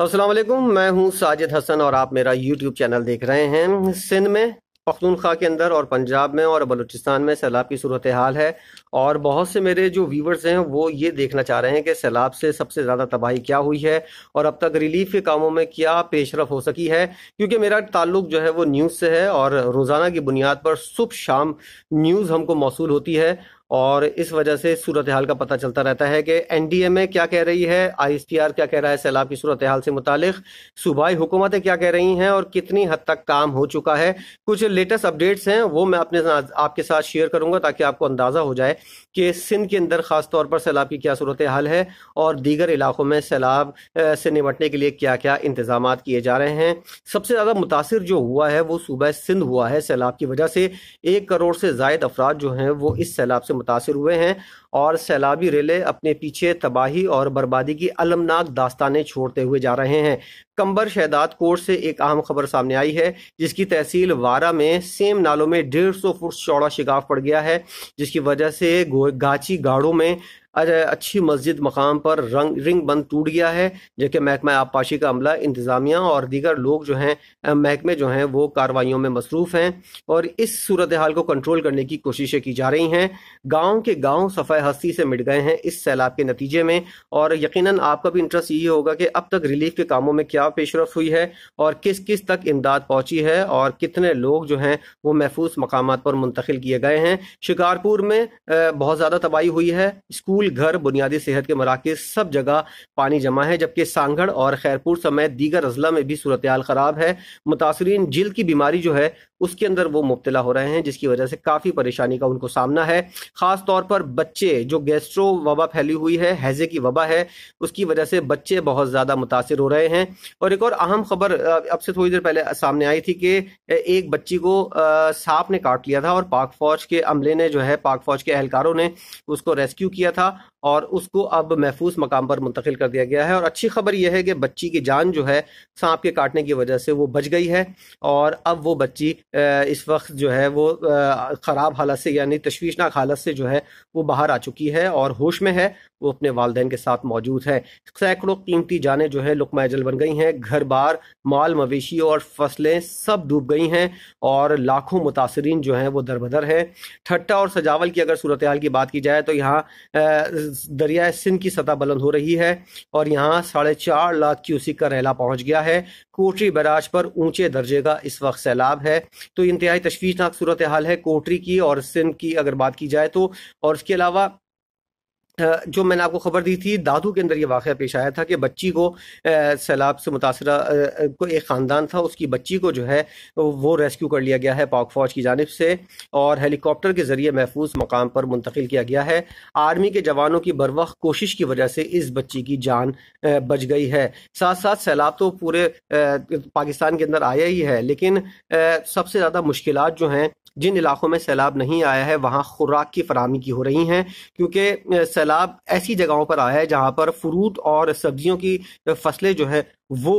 असलम मैं हूं साजिद हसन और आप मेरा यूट्यूब चैनल देख रहे हैं सिंध में पख्तूनख्वा के अंदर और पंजाब में और बलूचिस्तान में सैलाब की सूरत हाल है और बहुत से मेरे जो व्यूवर्स हैं वो ये देखना चाह रहे हैं कि सैलाब से सबसे ज़्यादा तबाही क्या हुई है और अब तक रिलीफ के कामों में क्या पेशरफ हो सकी है क्योंकि मेरा ताल्लुक जो है वो न्यूज़ से है और रोज़ाना की बुनियाद पर सुबह शाम न्यूज़ हमको मौसू होती है और इस वजह से सूरत हाल का पता चलता रहता है कि एनडीएमए क्या कह रही है आईएसटीआर क्या कह रहा है सैलाब की सूरत हाल से मुतालिक सूबाई हुकूमतें क्या कह रही हैं और कितनी हद तक काम हो चुका है कुछ लेटेस्ट अपडेट्स हैं वो मैं अपने आपके साथ शेयर करूंगा ताकि आपको अंदाज़ा हो जाए कि सिंध के अंदर ख़ास तौर पर सैलाब की क्या सूरत हाल है और दीगर इलाकों में सैलाब से निपटने के लिए क्या क्या इंतजाम किए जा रहे हैं सबसे ज़्यादा मुतासर जो हुआ है वो सूबह सिंध हुआ है सैलाब की वजह से एक करोड़ से जायद अफराद जो हैं वो इस सैलाब से मुतासर हुए हैं और सैलाबी रेले अपने पीछे तबाही और बर्बादी की अलमनाक दास्तानें छोड़ते हुए जा रहे हैं कंबर शहदाद कोर्ट से एक अहम खबर सामने आई है जिसकी तहसील वारा में सेम नालों में डेढ़ सौ फुट चौड़ा शिकाव पड़ गया है जिसकी वजह से गाची गाड़ों में अच्छी मस्जिद मकाम पर रंग रिंग बंद टूट गया है जबकि महकमा आबपाशी का अमला इंतज़ामिया और दीगर लोग जो हैं महकमे जो हैं वो कार्रवाइयों में मसरूफ़ हैं और इस सूरत हाल को कंट्रोल करने की कोशिशें की जा रही हैं गाँव के गाँव सफ़ाई हस्ती से मिट गए हैं इस सैलाब के नतीजे में और यकीन आपका भी इंटरेस्ट यही होगा कि अब तक रिलीफ के कामों में क्या पेशरफ हुई है और किस किस तक इमदाद पहुंची है और कितने लोग जो हैं वो महफूज मकाम पर मुंतकिल किए गए हैं शिकारपुर में बहुत ज़्यादा तबाही हुई है स्कूल स्कूल घर बुनियादी सेहत के मराकज सब जगह पानी जमा है जबकि सांगड़ और खैरपुर समेत दीगर अजला में भी सूरत खराब है मुतासरीन जिल की बीमारी जो है उसके अंदर वो मुबतला हो रहे हैं जिसकी वजह से काफ़ी परेशानी का उनको सामना है ख़ास तौर पर बच्चे जो गैस्ट्रो वबा फैली हुई है हैज़े की वबा है उसकी वजह से बच्चे बहुत ज़्यादा मुतासर हो रहे हैं और एक और अहम खबर अब से थोड़ी देर पहले सामने आई थी कि एक बच्ची को सांप ने काट लिया था और पाक फौज के अमले ने जो है पाक फौज के एहलकारों ने उसको रेस्क्यू किया था और उसको अब महफूज मकाम पर मुंतकिल कर दिया गया है और अच्छी खबर यह है कि बच्ची की जान जो है सांप के काटने की वजह से वो बच गई है और अब वो बच्ची इस वक्त जो है वो ख़राब हालत से यानी तश्वीशनाक हालत से जो है वो बाहर आ चुकी है और होश में है वो अपने वालदेन के साथ मौजूद है सैकड़ों कीमती जाने जो है लुकमा जल बन गई हैं घर बार माल मवेशी और फसलें सब डूब गई हैं और लाखों मुतासरीन जो हैं वो दरबदर हैं ठट्टा और सजावल की अगर सूरत हाल की बात की जाए तो यहाँ दरिया सिंध की सतह बुलंद हो रही है और यहाँ साढ़े चार लाख क्यूसिक का रैला पहुँच गया है कोटरी बराज पर ऊंचे दर्जे का इस वक्त सैलाब है तो इंतहाई तशवीशनाक सूरत हाल है कोटरी की और सिंध की अगर बात की जाए तो और इसके अलावा जो मैंने आपको खबर दी थी दादू के अंदर ये वाक़ पेश आया था कि बच्ची को सैलाब से मुतासर को एक ख़ानदान था उसकी बच्ची को जो है वो रेस्क्यू कर लिया गया है पाक फौज की जानब से और हेलीकॉप्टर के ज़रिए महफूज मकाम पर मुंतकिल किया गया है आर्मी के जवानों की बर वक्त कोशिश की वजह से इस बच्ची की जान बच गई है साथ साथ सैलाब तो पूरे पाकिस्तान के अंदर आया ही है लेकिन सबसे ज़्यादा मुश्किल जो हैं जिन इलाकों में सैलाब नहीं आया है वहाँ खुराक की फरहमी की हो रही हैं क्योंकि सैलाब ऐसी जगहों पर आया है जहाँ पर फ्रूट और सब्जियों की फसलें जो हैं वो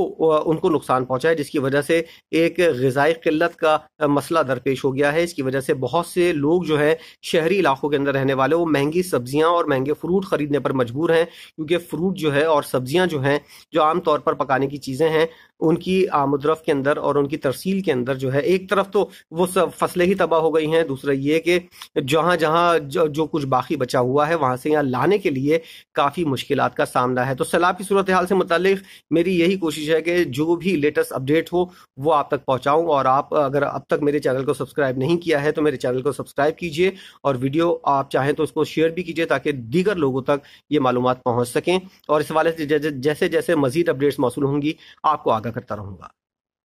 उनको नुकसान पहुंचा है जिसकी वजह से एक गजाई किल्लत का मसला दरपेश हो गया है इसकी वजह से बहुत से लोग जो है शहरी इलाकों के अंदर रहने वाले वो महंगी सब्जियां और महंगे फ्रूट खरीदने पर मजबूर हैं क्योंकि फ्रूट जो है और सब्जियां जो हैं जो आमतौर पर पकाने की चीज़ें हैं उनकी आमदरफ के अंदर और उनकी तरसील के अंदर जो है एक तरफ तो वो सब फसलें ही तबाह हो गई हैं दूसरा ये कि जहां जहां जो, जो कुछ बाकी बचा हुआ है वहां से यहाँ लाने के लिए काफ़ी मुश्किल का सामना है तो सैलाब की सूरत हाल से मुतल मेरी यही कोशिश है कि जो भी लेटेस्ट अपडेट हो वो आप तक पहुँचाऊँ और आप अगर अब तक मेरे चैनल को सब्सक्राइब नहीं किया है तो मेरे चैनल को सब्सक्राइब कीजिए और वीडियो आप चाहें तो उसको शेयर भी कीजिए ताकि दीगर लोगों तक ये मालूम पहुँच सकें और इस हवाले से जैसे जैसे मजीद अपडेट्स मौसू होंगी आपको आगाह करता रहूँगा